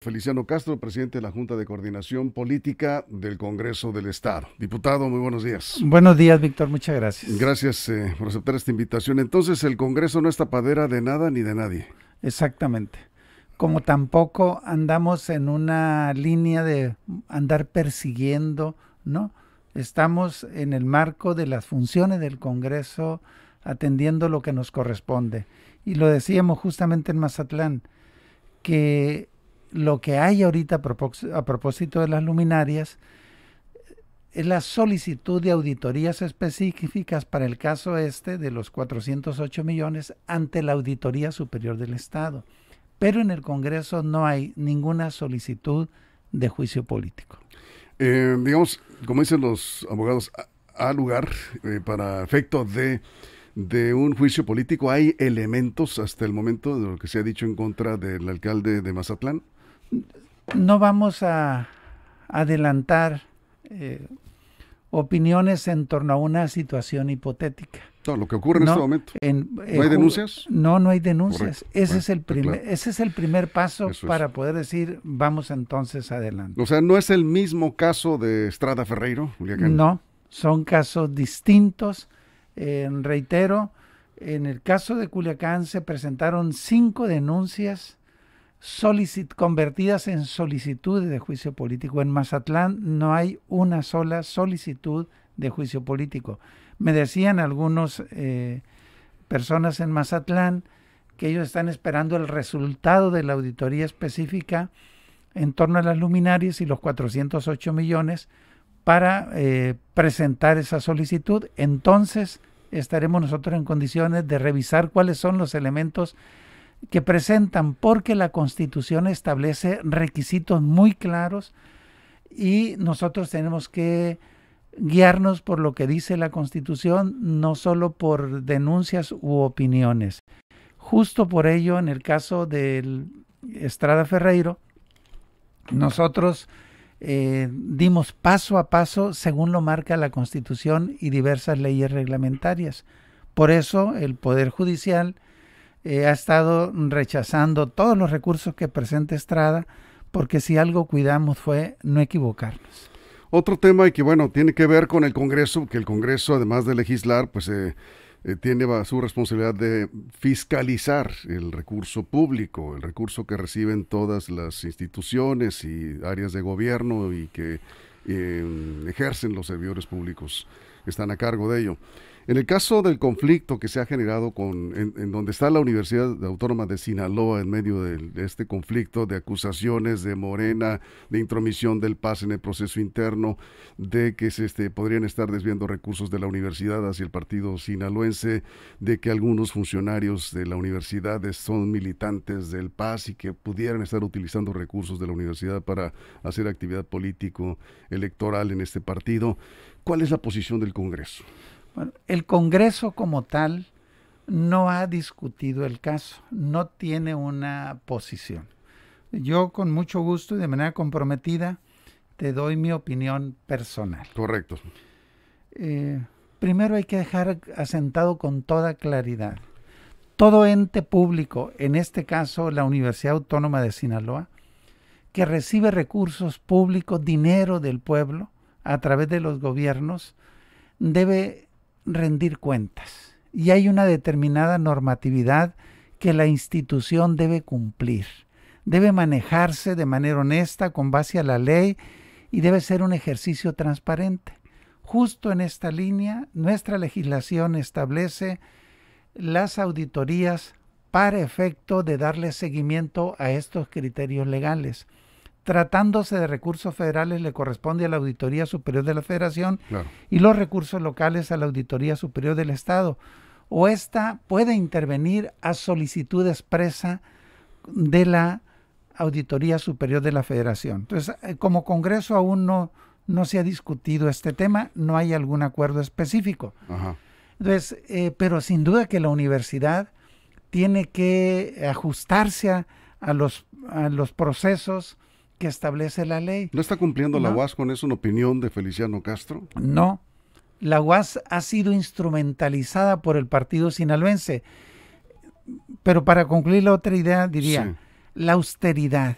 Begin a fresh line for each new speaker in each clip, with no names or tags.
Feliciano Castro, presidente de la Junta de Coordinación Política del Congreso del Estado. Diputado, muy buenos días.
Buenos días, Víctor, muchas gracias.
Gracias eh, por aceptar esta invitación. Entonces, el Congreso no está tapadera de nada ni de nadie.
Exactamente. Como tampoco andamos en una línea de andar persiguiendo, ¿no? Estamos en el marco de las funciones del Congreso atendiendo lo que nos corresponde. Y lo decíamos justamente en Mazatlán, que lo que hay ahorita a propósito de las luminarias es la solicitud de auditorías específicas para el caso este de los 408 millones ante la Auditoría Superior del Estado. Pero en el Congreso no hay ninguna solicitud de juicio político.
Eh, digamos, como dicen los abogados, a, lugar eh, para efecto de un juicio político. ¿Hay elementos hasta el momento de lo que se ha dicho en contra del alcalde de Mazatlán?
no vamos a adelantar eh, opiniones en torno a una situación hipotética. Todo lo que ocurre en este momento. Eh, ¿No hay denuncias? No, no hay denuncias. Ese, es el primer, ese es el primer paso para poder decir, vamos entonces adelante.
O sea, ¿no es el mismo caso de Estrada Ferreiro, No,
son casos distintos. Eh, reitero, en el caso de Culiacán se presentaron cinco denuncias convertidas en solicitudes de juicio político. En Mazatlán no hay una sola solicitud de juicio político. Me decían algunos eh, personas en Mazatlán que ellos están esperando el resultado de la auditoría específica en torno a las luminarias y los 408 millones para eh, presentar esa solicitud. Entonces estaremos nosotros en condiciones de revisar cuáles son los elementos que presentan porque la Constitución establece requisitos muy claros y nosotros tenemos que guiarnos por lo que dice la Constitución, no solo por denuncias u opiniones. Justo por ello, en el caso del Estrada Ferreiro, nosotros eh, dimos paso a paso según lo marca la Constitución y diversas leyes reglamentarias. Por eso el Poder Judicial eh, ha estado rechazando todos los recursos que presenta Estrada, porque si algo cuidamos fue no equivocarnos.
Otro tema y que bueno, tiene que ver con el Congreso, que el Congreso además de legislar, pues... Eh, eh, tiene su responsabilidad de fiscalizar el recurso público, el recurso que reciben todas las instituciones y áreas de gobierno y que em, ejercen los servidores públicos, están a cargo de ello. En el caso del conflicto que se ha generado con, en, donde está la Universidad Autónoma de Sinaloa en medio de, este conflicto de acusaciones de Morena, de intromisión del PAS en el proceso interno, de que se este, podrían estar desviando recursos de la universidad hacia el partido sinaloense, de que algunos funcionarios de la universidad son militantes del PAS y que pudieran estar utilizando recursos de la universidad para hacer actividad político electoral en este partido. ¿Cuál es la posición del Congreso?
el Congreso como tal no ha discutido el caso, no tiene una posición. Yo con mucho gusto y de manera comprometida te doy mi opinión personal. Correcto. Eh, primero hay que dejar asentado con toda claridad. Todo ente público, en este caso la Universidad Autónoma de Sinaloa, que recibe recursos públicos, dinero del pueblo, a través de los gobiernos, debe rendir cuentas y hay una determinada normatividad que la institución debe cumplir. Debe manejarse de manera honesta con base a la ley y debe ser un ejercicio transparente. Justo en esta línea, nuestra legislación establece las auditorías para efecto de darle seguimiento a estos criterios legales. Tratándose de recursos federales, le corresponde a la Auditoría Superior de la Federación y los recursos locales a la Auditoría Superior del Estado. O esta puede intervenir a solicitud expresa de la Auditoría Superior de la Federación. Entonces, eh, como Congreso aún no, no se ha discutido este tema, no hay algún acuerdo específico. Entonces, eh, pero sin duda que la universidad tiene que ajustarse los, a los procesos que establece la ley. ¿No
está cumpliendo la UAS con eso una opinión de Feliciano Castro? No.
La UAS ha sido instrumentalizada por el partido sinaloense. Pero para concluir la otra idea, diría, la austeridad.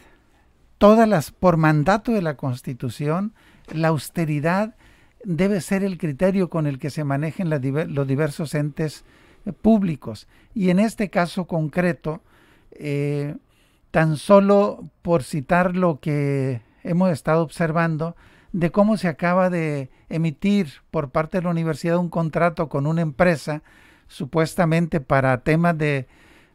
Todas las, por mandato de la Constitución, la austeridad debe ser el criterio con el que se manejen los diversos entes públicos. Y en este caso concreto, eh, tan solo por citar lo que hemos estado observando de cómo se acaba de emitir por parte de la universidad un contrato con una empresa supuestamente para temas de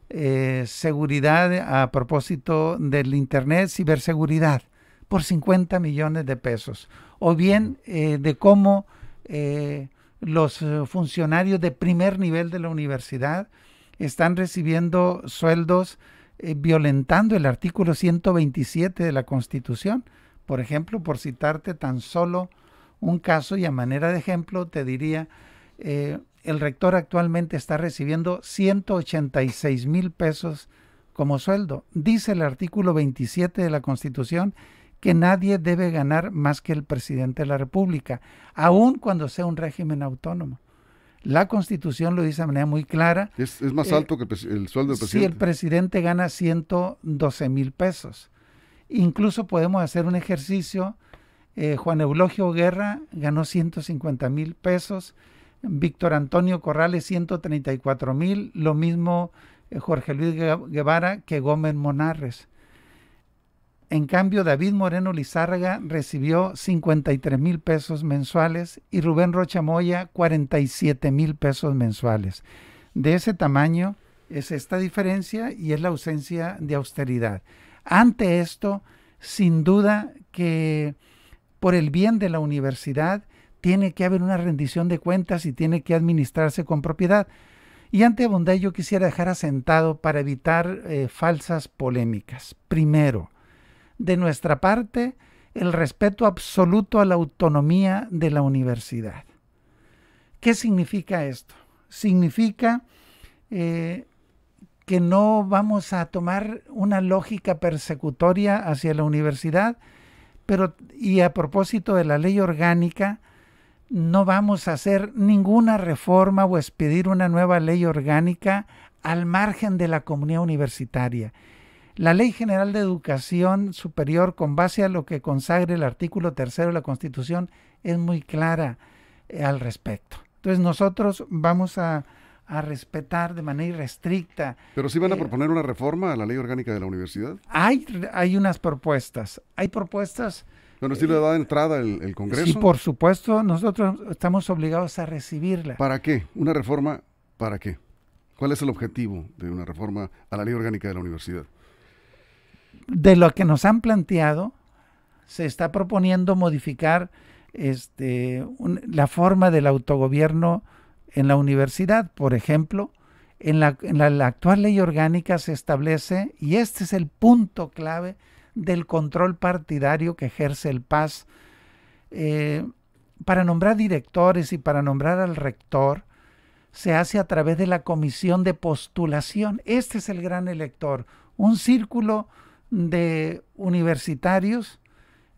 eh, seguridad a propósito del Internet, ciberseguridad, por 50 millones de pesos. O bien eh, de cómo eh, los funcionarios de primer nivel de la universidad están recibiendo sueldos eh, violentando el artículo 127 de la Constitución. Por ejemplo, por citarte tan solo un caso y a manera de ejemplo, te diría, eh, el rector actualmente está recibiendo 186 mil pesos como sueldo. Dice el artículo 27 de la Constitución que nadie debe ganar más que el presidente de la República, aun cuando sea un régimen autónomo. La constitución lo dice de manera muy clara. Es, más eh, alto que
el, sueldo del presidente. Si el
presidente gana 112 mil pesos. Incluso podemos hacer un ejercicio. Eh, Juan Eulogio Guerra ganó 150 mil pesos. Víctor Antonio Corrales 134 mil. Lo mismo eh, Jorge Luis Guevara que Gómez Monarres. En cambio, David Moreno Lizárraga recibió 53 mil pesos mensuales y Rubén Rocha Moya 47 mil pesos mensuales. De ese tamaño es esta diferencia y es la ausencia de austeridad. Ante esto, sin duda que por el bien de la universidad tiene que haber una rendición de cuentas y tiene que administrarse con propiedad. Y ante bondad yo quisiera dejar asentado para evitar eh, falsas polémicas. Primero, de nuestra parte el respeto absoluto a la autonomía de la universidad. ¿Qué significa esto? Significa eh, que no vamos a tomar una lógica persecutoria hacia la universidad, pero y a propósito de la ley orgánica, no vamos a hacer ninguna reforma o expedir una nueva ley orgánica al margen de la comunidad universitaria. La Ley General de Educación Superior, con base a lo que consagre el artículo tercero de la Constitución, es muy clara eh, al respecto. Entonces nosotros vamos a, respetar de manera irrestricta.
Pero si van a eh, proponer una reforma a la ley orgánica de la universidad.
Hay, hay unas propuestas.
Hay propuestas. Bueno, sí le eh, da de entrada el, el, Congreso. Sí, por
supuesto, nosotros estamos obligados a recibirla. ¿Para
qué? ¿Una reforma para qué? ¿Cuál es el objetivo de una reforma a la ley orgánica de la universidad?
de lo que nos han planteado, se está proponiendo modificar este, la forma del autogobierno en la universidad. Por ejemplo, en, la, actual ley orgánica se establece, y este es el punto clave del control partidario que ejerce el PAS, eh, para nombrar directores y para nombrar al rector, se hace a través de la comisión de postulación. Este es el gran elector, un círculo de universitarios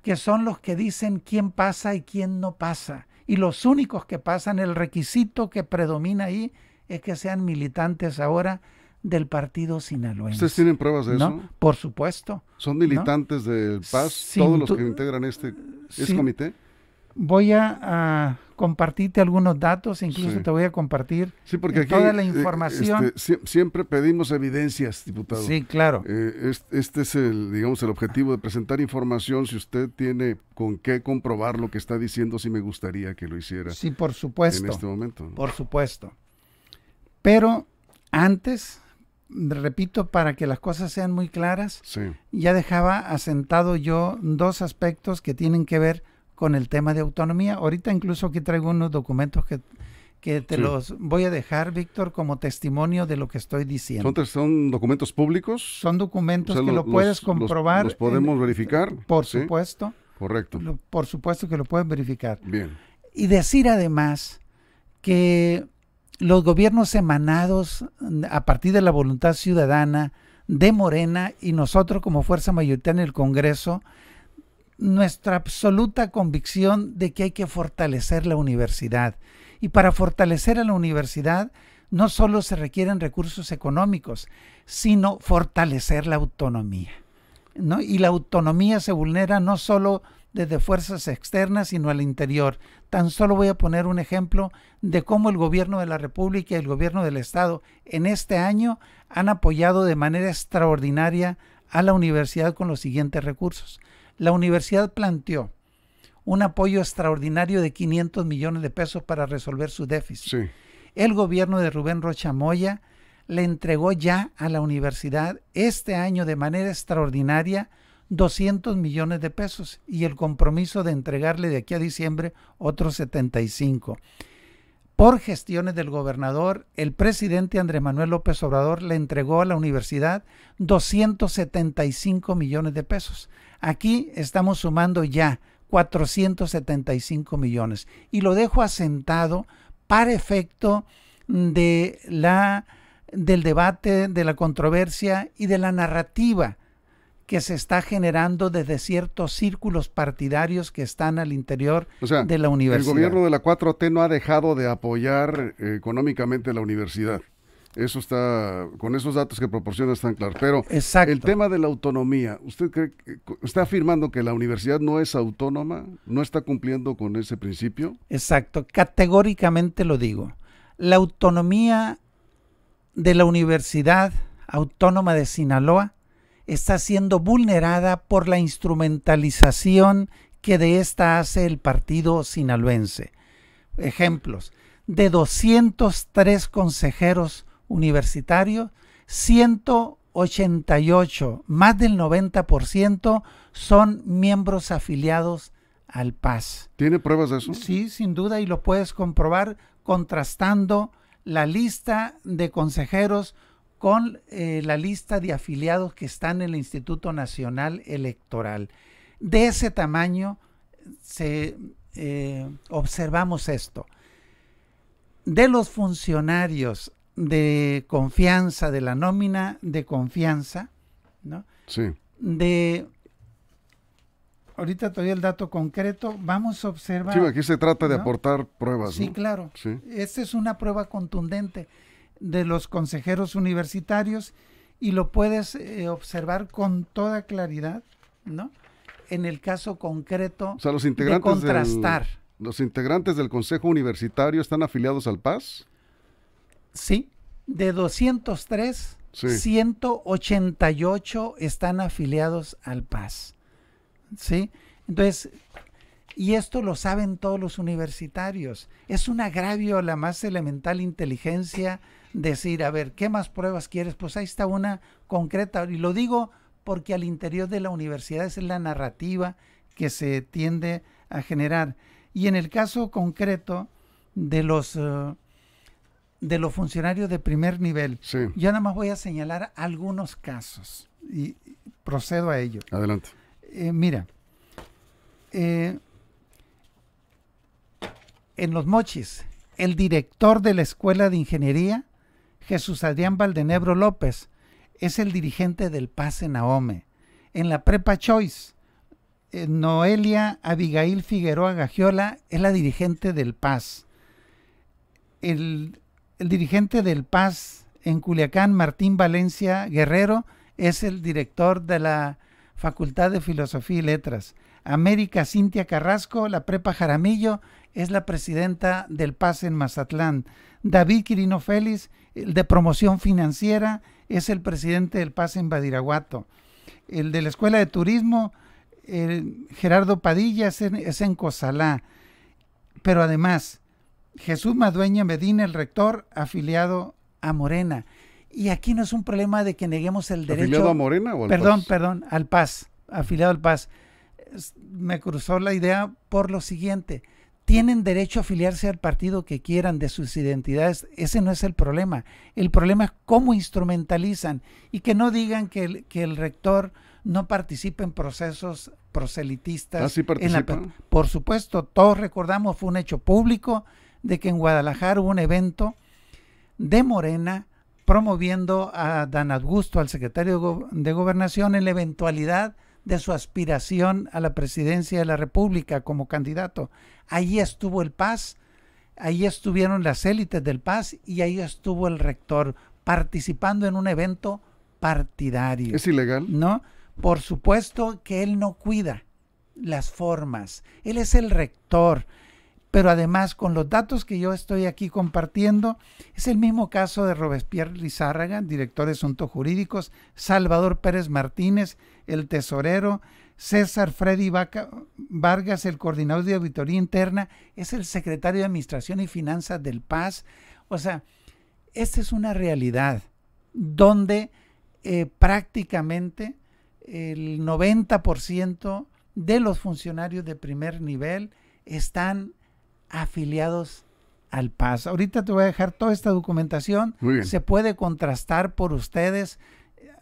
que son los que dicen quién pasa y quién no pasa. Y los únicos que pasan, el requisito que predomina ahí es que sean militantes ahora del partido sinaloense. ¿Ustedes tienen pruebas de eso?
Por supuesto. ¿Son militantes del PAS todos los que integran este, este comité?
Voy a, compartirte algunos datos, incluso te voy a compartir eh, toda la eh, información.
Este, siempre pedimos evidencias, diputado. Sí, claro. Eh, este, es el, digamos, el objetivo de presentar información. Si usted tiene con qué comprobar lo que está diciendo, sí me gustaría que lo hiciera. Sí, por supuesto. En este momento.
Por supuesto. Pero antes, repito, para que las cosas sean muy claras, ya dejaba asentado yo dos aspectos que tienen que ver con el tema de autonomía. Ahorita incluso aquí traigo unos documentos que, te los voy a dejar, Víctor, como testimonio de lo que estoy diciendo.
¿Son, documentos públicos? Son documentos que lo puedes comprobar. ¿Los, podemos verificar?
Por supuesto. Correcto. por supuesto que lo pueden verificar. Bien. Y decir además que los gobiernos emanados a partir de la voluntad ciudadana de Morena y nosotros como fuerza mayoritaria en el Congreso nuestra absoluta convicción de que hay que fortalecer la universidad. Y para fortalecer a la universidad no solo se requieren recursos económicos, sino fortalecer la autonomía. Y la autonomía se vulnera no solo desde fuerzas externas, sino al interior. Tan solo voy a poner un ejemplo de cómo el gobierno de la República y el gobierno del Estado en este año han apoyado de manera extraordinaria a la universidad con los siguientes recursos la universidad planteó un apoyo extraordinario de 500 millones de pesos para resolver su déficit. El gobierno de Rubén Rocha Moya le entregó ya a la universidad este año de manera extraordinaria 200 millones de pesos y el compromiso de entregarle de aquí a diciembre otros 75 por gestiones del gobernador, el presidente Andrés Manuel López Obrador le entregó a la universidad 275 millones de pesos. Aquí estamos sumando ya 475 millones. Y lo dejo asentado para efecto de la, del debate, de la controversia y de la narrativa que se está generando desde ciertos círculos partidarios que están al interior de la
universidad. El gobierno de la 4T no ha dejado de apoyar eh, económicamente la universidad. Eso está, con esos datos que proporciona están claros. Pero el tema de la autonomía, ¿usted cree está afirmando que la universidad no es autónoma? ¿No está cumpliendo con ese principio? Exacto,
categóricamente lo digo. La autonomía de la Universidad Autónoma de Sinaloa está siendo vulnerada por la instrumentalización que de esta hace el partido sinaloense. Ejemplos, de 203 consejeros universitarios, 188, más del 90% son miembros afiliados al PAS. ¿Tiene pruebas de eso? Sí, sin duda, y lo puedes comprobar contrastando la lista de consejeros con eh, la lista de afiliados que están en el Instituto Nacional Electoral. De ese tamaño se, eh, observamos esto. De los funcionarios de confianza, de la nómina de confianza, ¿no? Sí. De. Ahorita todavía el dato concreto, vamos a observar. Sí, aquí se trata de aportar
pruebas. Sí, claro. Sí.
Esta es una prueba contundente de los consejeros universitarios y lo puedes eh, observar con toda claridad, ¿no? En el caso concreto o los integrantes de contrastar.
¿Los integrantes del Consejo Universitario están afiliados al PAS?
Sí, de 203, 188 están afiliados al PAS. ¿Sí? Entonces, y esto lo saben todos los universitarios. Es un agravio a la más elemental inteligencia decir, a ver, ¿qué más pruebas quieres? Pues ahí está una concreta. Y lo digo porque al interior de la universidad es la narrativa que se tiende a generar. Y en el caso concreto de los, eh, de los funcionarios de primer nivel, yo nada más voy a señalar algunos casos y procedo a ello. Adelante. Eh, mira, eh, en Los Mochis, el director de la Escuela de Ingeniería, Jesús Adrián Valdenebro López, es el dirigente del en Naome. En la Prepa Choice, eh, Noelia Abigail Figueroa Gagiola es la dirigente del Paz. El, el, dirigente del Paz en Culiacán, Martín Valencia Guerrero, es el director de la Facultad de Filosofía y Letras. América Cintia Carrasco, la prepa Jaramillo, es la presidenta del PAS en Mazatlán. David Quirino Félix, el de promoción financiera, es el presidente del PAS en Badiraguato. El de la Escuela de Turismo, Gerardo Padilla, es en, Cozalá. Pero además, Jesús Madueña Medina, el rector, afiliado a Morena. Y aquí no es un problema de que neguemos el derecho. ¿Afiliado a Morena o al Perdón, perdón, al Paz, afiliado al Paz me cruzó la idea por lo siguiente. Tienen derecho a afiliarse al partido que quieran de sus identidades. Ese no es el problema. El problema es cómo instrumentalizan y que no digan que el, rector no participa en procesos proselitistas. Ah, por supuesto, todos recordamos, fue un hecho público de que en Guadalajara hubo un evento de Morena promoviendo a Dan Augusto, al secretario de Gobernación, en la eventualidad de su aspiración a la presidencia de la República como candidato. Allí estuvo el Paz, ahí estuvieron las élites del Paz y ahí estuvo el rector participando en un evento partidario. ¿Es ilegal? No, por supuesto que él no cuida las formas, él es el rector, pero además con los datos que yo estoy aquí compartiendo, es el mismo caso de Robespierre Lizárraga, director de asuntos jurídicos, Salvador Pérez Martínez, el tesorero, César Freddy Vargas, el coordinador de auditoría interna, es el secretario de Administración y Finanzas del PAS. O sea, esta es una realidad donde eh, prácticamente el 90% de los funcionarios de primer nivel están afiliados al PAS. Ahorita te voy a dejar toda esta documentación. Se puede contrastar por ustedes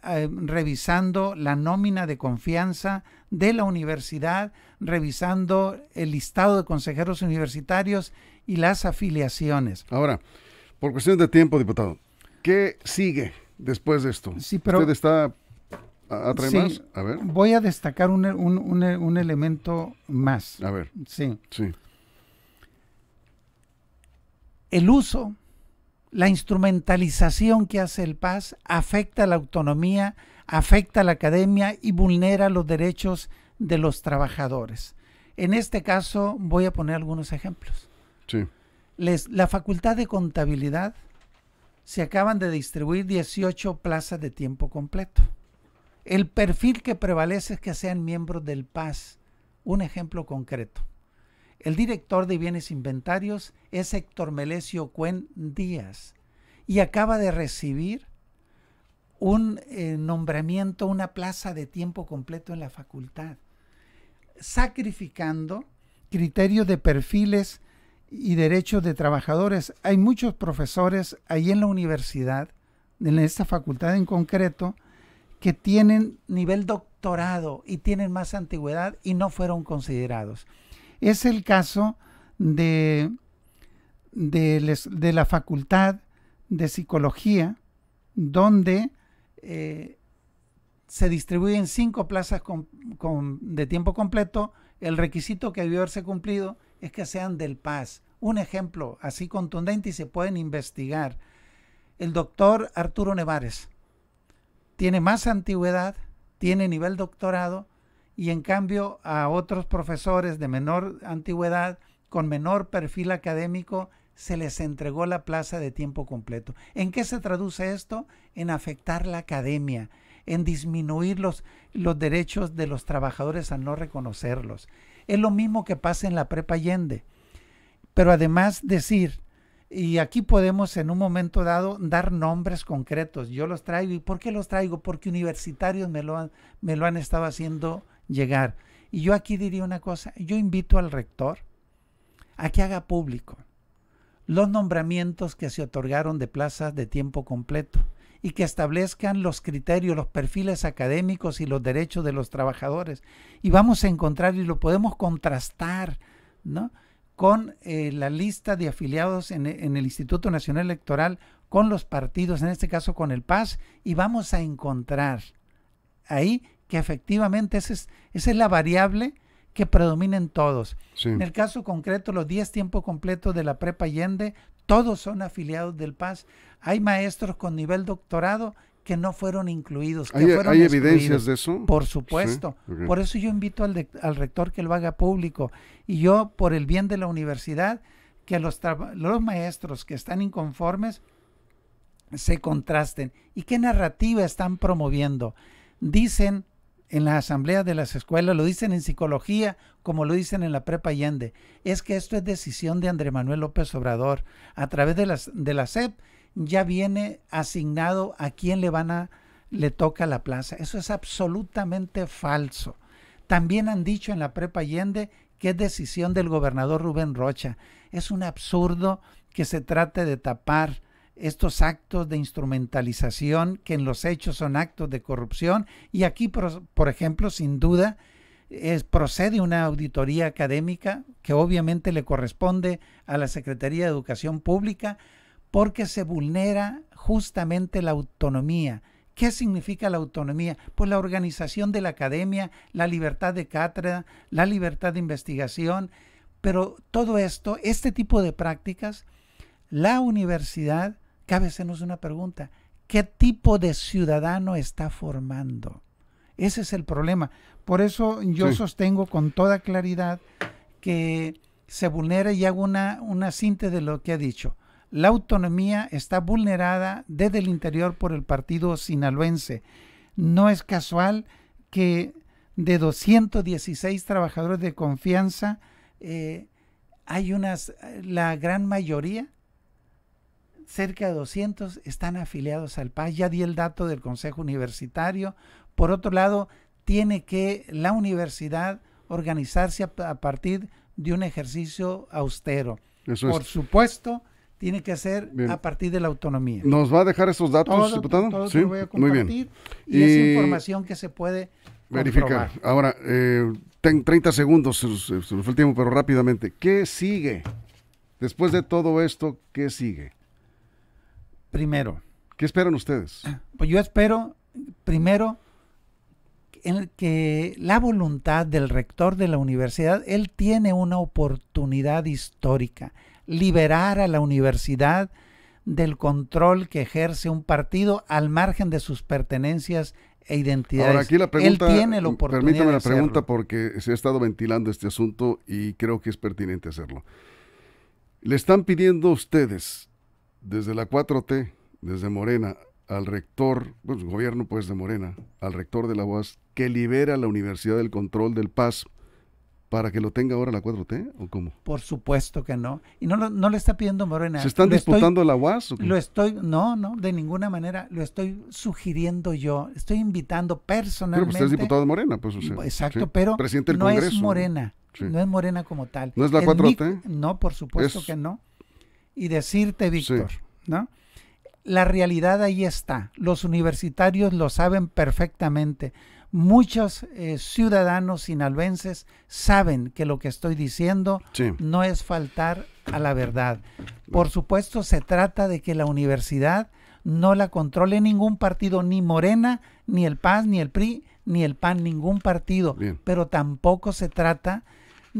eh, revisando la nómina de confianza de la universidad, revisando el listado de consejeros universitarios y las afiliaciones. Ahora, por cuestión de tiempo, diputado, ¿qué sigue después
de esto? Sí, pero, ¿Usted está a, más? A
Voy a destacar un, un, elemento más. A ver. Sí. Sí. El uso la instrumentalización que hace el Paz afecta la autonomía, afecta a la academia y vulnera los derechos de los trabajadores. En este caso voy a poner algunos ejemplos. la Facultad de Contabilidad se acaban de distribuir 18 plazas de tiempo completo. El perfil que prevalece es que sean miembros del PAS. Un ejemplo concreto. El director de bienes inventarios es Héctor Melesio Cuen Díaz y acaba de recibir un eh, nombramiento, una plaza de tiempo completo en la facultad, sacrificando criterios de perfiles y derechos de trabajadores. Hay muchos profesores ahí en la universidad, en esta facultad en concreto, que tienen nivel doctorado y tienen más antigüedad y no fueron considerados. Es el caso de, la Facultad de Psicología, donde eh, se distribuyen cinco plazas de tiempo completo. El requisito que debió haberse cumplido es que sean del Paz. Un ejemplo así contundente y se pueden investigar. El doctor Arturo Nevares tiene más antigüedad, tiene nivel doctorado y en cambio a otros profesores de menor antigüedad, con menor perfil académico, se les entregó la plaza de tiempo completo. ¿En qué se traduce esto? En afectar la academia, en disminuir los, los derechos de los trabajadores al no reconocerlos. Es lo mismo que pasa en la prepa Allende. Pero además decir, y aquí podemos en un momento dado dar nombres concretos. Yo los traigo. ¿Y por qué los traigo? Porque universitarios me lo han, me lo han estado haciendo llegar. Y yo aquí diría una cosa, yo invito al rector a que haga público los nombramientos que se otorgaron de plazas de tiempo completo y que establezcan los criterios, los perfiles académicos y los derechos de los trabajadores. Y vamos a encontrar y lo podemos contrastar ¿no? con eh, la lista de afiliados en, en el Instituto Nacional Electoral, con los partidos, en este caso con el PAS, y vamos a encontrar ahí que efectivamente esa es, es la variable que predomina en todos. En el caso concreto, los 10 tiempos completos de la prepa Allende, todos son afiliados del PAS. Hay maestros con nivel doctorado que no fueron incluidos. ¿Hay, evidencias de eso? Por supuesto. Por eso yo invito al, rector que lo haga público. Y yo, por el bien de la universidad, que los maestros que están inconformes se contrasten. ¿Y qué narrativa están promoviendo? Dicen en las asambleas de las escuelas, lo dicen en psicología, como lo dicen en la prepa Allende, es que esto es decisión de Andrés Manuel López Obrador. A través de, de la SEP ya viene asignado a quién le van a, le toca la plaza. Eso es absolutamente falso. También han dicho en la prepa Allende que es decisión del gobernador Rubén Rocha. Es un absurdo que se trate de tapar estos actos de instrumentalización que en los hechos son actos de corrupción. Y aquí, por, ejemplo, sin duda, procede una auditoría académica que obviamente le corresponde a la Secretaría de Educación Pública porque se vulnera justamente la autonomía. ¿Qué significa la autonomía? Pues la organización de la academia, la libertad de cátedra, la libertad de investigación, pero todo esto, este tipo de prácticas, la universidad cabe hacernos una pregunta. ¿Qué tipo de ciudadano está formando? Ese es el problema. Por eso yo sostengo con toda claridad que se vulnera y hago una, una síntesis de lo que ha dicho. La autonomía está vulnerada desde el interior por el partido sinaloense. No es casual que de 216 trabajadores de confianza eh, hay unas, la gran mayoría cerca de 200 están afiliados al PAS. Ya di el dato del Consejo Universitario. Por otro lado, tiene que la universidad organizarse a, partir de un ejercicio austero. Por supuesto, tiene que ser a partir de la autonomía. ¿Nos va a dejar esos datos, diputado? sí, muy bien. Y, es información que se puede verificar. Ahora, eh,
30 segundos, se pero rápidamente. ¿Qué sigue? Después de todo esto, ¿qué sigue? primero. ¿Qué esperan ustedes?
Pues yo espero, primero, en que la voluntad del rector de la universidad, él tiene una oportunidad histórica, liberar a la universidad del control que ejerce un partido al margen de sus pertenencias e identidades. aquí la pregunta, él tiene la mm, oportunidad permítame la pregunta
porque se ha estado ventilando este asunto y creo que es pertinente hacerlo. Le están pidiendo a ustedes desde la 4T, desde Morena, al rector, pues gobierno pues de Morena, al rector de la UAS, que libera la universidad del control del PAS para que lo tenga ahora la 4T o cómo?
Por supuesto que no. Y no, no, le está pidiendo Morena. ¿Se están disputando la UAS? Lo estoy, no, no, de ninguna manera. Lo estoy sugiriendo yo. Estoy invitando personalmente. Pero usted pues, es diputado de Morena, pues. exacto, pero no es Morena. No es Morena como tal. ¿No es la 4T? no, por supuesto que no y decirte, Víctor, ¿no? La realidad ahí está. Los universitarios lo saben perfectamente. Muchos eh, ciudadanos sinalbenses saben que lo que estoy diciendo no es faltar a la verdad. Por supuesto, se trata de que la universidad no la controle ningún partido, ni Morena, ni el PAS, ni el PRI, ni el PAN, ningún partido. Pero tampoco se trata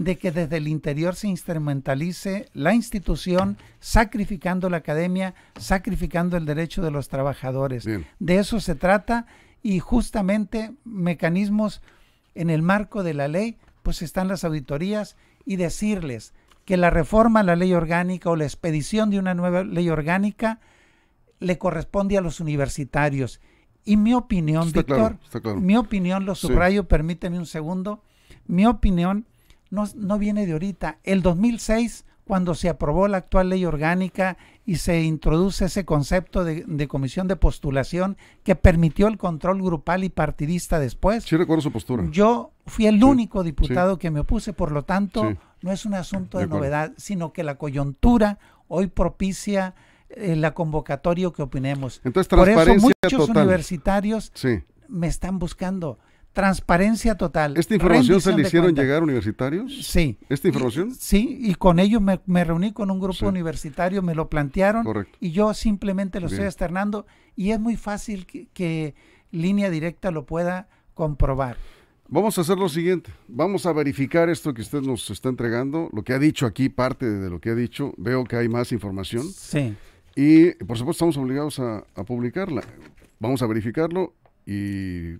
de que desde el interior se instrumentalice la institución, sacrificando la academia, sacrificando el derecho de los trabajadores. De eso se trata y justamente mecanismos en el marco de la ley, pues están las auditorías y decirles que la reforma a la ley orgánica o la expedición de una nueva ley orgánica le corresponde a los universitarios. Y mi opinión, Víctor, mi opinión, lo subrayo, permíteme un segundo, mi opinión no, viene de ahorita. El 2006, cuando se aprobó la actual ley orgánica y se introduce ese concepto de, comisión de postulación que permitió el control grupal y partidista después. Sí, recuerdo su postura. Yo fui el único diputado que me opuse, por lo tanto, no es un asunto de, novedad, sino que la coyuntura hoy propicia eh, la convocatoria que opinemos. Entonces, Por eso muchos universitarios me están buscando. Transparencia total. ¿Esta información se le hicieron llegar universitarios? Sí. ¿Esta información? sí, y con ellos me, reuní con un grupo universitario, me lo plantearon y yo simplemente lo estoy externando y es muy fácil que, línea directa lo pueda comprobar. Vamos a hacer lo siguiente, vamos
a verificar esto que usted nos está entregando, lo que ha dicho aquí, parte de lo que ha dicho, veo que hay más información. Sí. Y por supuesto estamos obligados a publicarla. Vamos a verificarlo y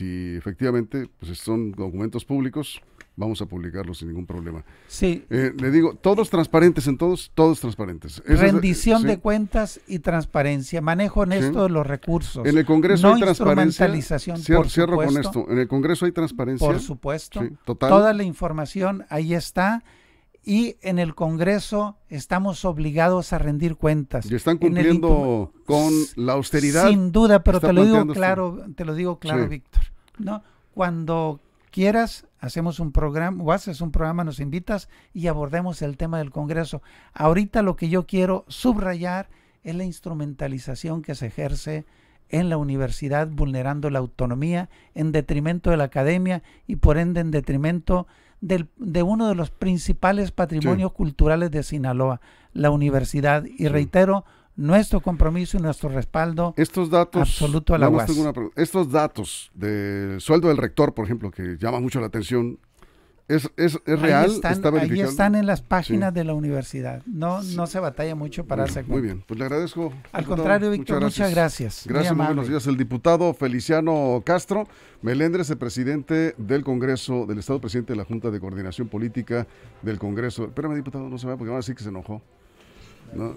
si efectivamente pues son documentos públicos, vamos a publicarlos sin ningún problema. Sí. Eh, le digo, todos transparentes en todos, todos transparentes. Rendición de
cuentas y transparencia, manejo honesto de los recursos. En el Congreso no hay transparencia. Cierro, por cierro con esto. En el
Congreso hay transparencia. Por supuesto. Toda
la información ahí está. Y en el Congreso estamos obligados a rendir cuentas. Y están cumpliendo con la austeridad. Sin duda, pero te lo digo claro, te lo digo claro, Víctor ¿no? Cuando quieras, hacemos un programa o haces un programa, nos invitas y abordemos el tema del Congreso. Ahorita lo que yo quiero subrayar es la instrumentalización que se ejerce en la universidad, vulnerando la autonomía en detrimento de la academia y por ende en detrimento del, de uno de los principales patrimonios culturales de Sinaloa, la universidad. Y reitero, nuestro compromiso y nuestro respaldo estos datos, absoluto a la
estos datos de sueldo del rector, por ejemplo, que llama mucho la atención, ¿Es, es, es real? Ahí están, están en
las páginas de la universidad. No, no se batalla mucho para hacer Muy bien,
pues le agradezco. Al contrario, Víctor, muchas gracias. gracias, muy buenos días. El diputado Feliciano Castro meléndez el presidente del Congreso, del Estado presidente de la Junta de Coordinación Política del Congreso. Espérame, diputado, no se va, porque van a que se enojó. No,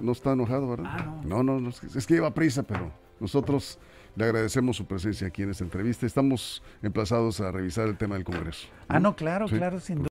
no, está enojado, ¿verdad? Ah, no. no. es que lleva prisa, pero nosotros le agradecemos su presencia aquí en esta entrevista. Estamos emplazados a revisar el tema del Congreso. Ah, no, claro, claro,
sin duda.